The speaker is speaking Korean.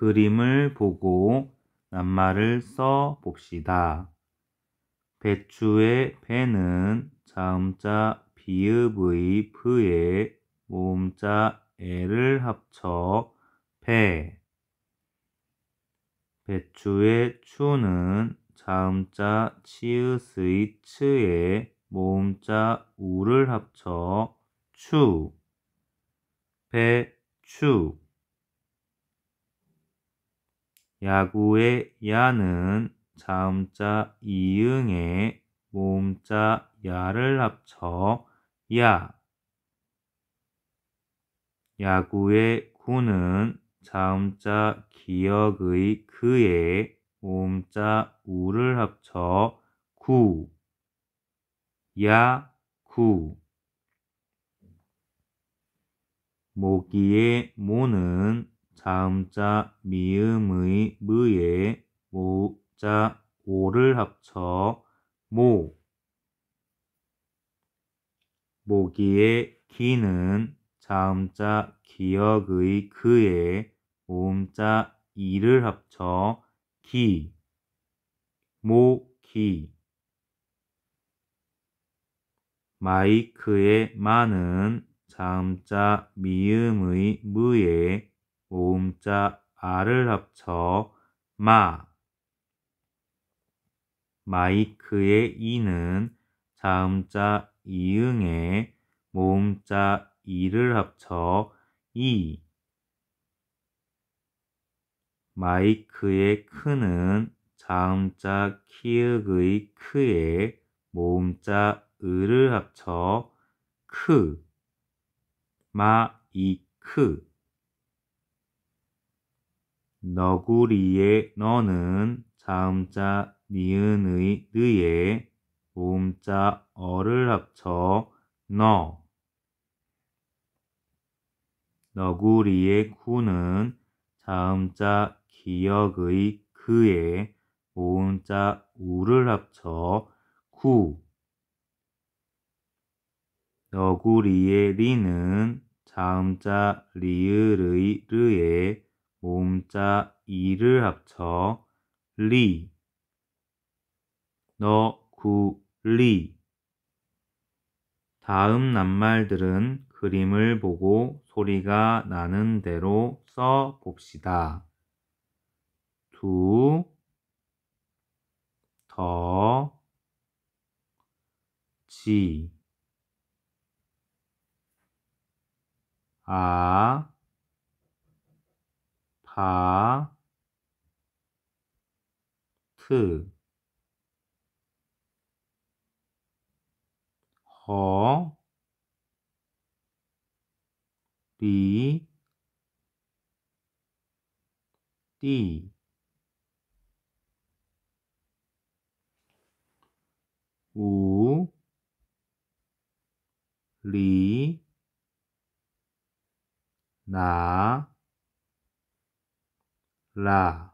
그림을 보고 낱말을 써 봅시다. 배추의 배는 자음자 비읍의 브에 모음자 에를 합쳐 배 배추의 추는 자음자 치읓의 츠에 모음자 우를 합쳐 추 배추 야구의 야는 자음자 이응에 모음자 야를 합쳐 야 야구의 구는 자음자 기억의 그에 모음자 우를 합쳐 구 야구 모기의 모는 자음자 미음의 무에 모자 오를 합쳐 모 모기의 기는 자음자 기억의 그에 모음자 이를 합쳐 기 모기 마이크의 마는 자음자 미음의 무에 모음자 아를 합쳐 마 마이크의 이는 자음자 이응에 모음자 이를 합쳐 이 e. 마이크의 크는 자음자 키읔의 크에 모음자 을을 합쳐 크 마이크 너구리의 너는 자음자 니은의 느에 모음자 어를 합쳐 너 너구리의 구는 자음자 기억의 그에 모음자 우를 합쳐 구 너구리의 리는 자음자 리을의 르에 글자 이를 합쳐 리 너구리 다음 낱말들은 그림을 보고 소리가 나는 대로 써 봅시다. 두, 더, 지, 아, 卡特豪里蒂乌里拿。la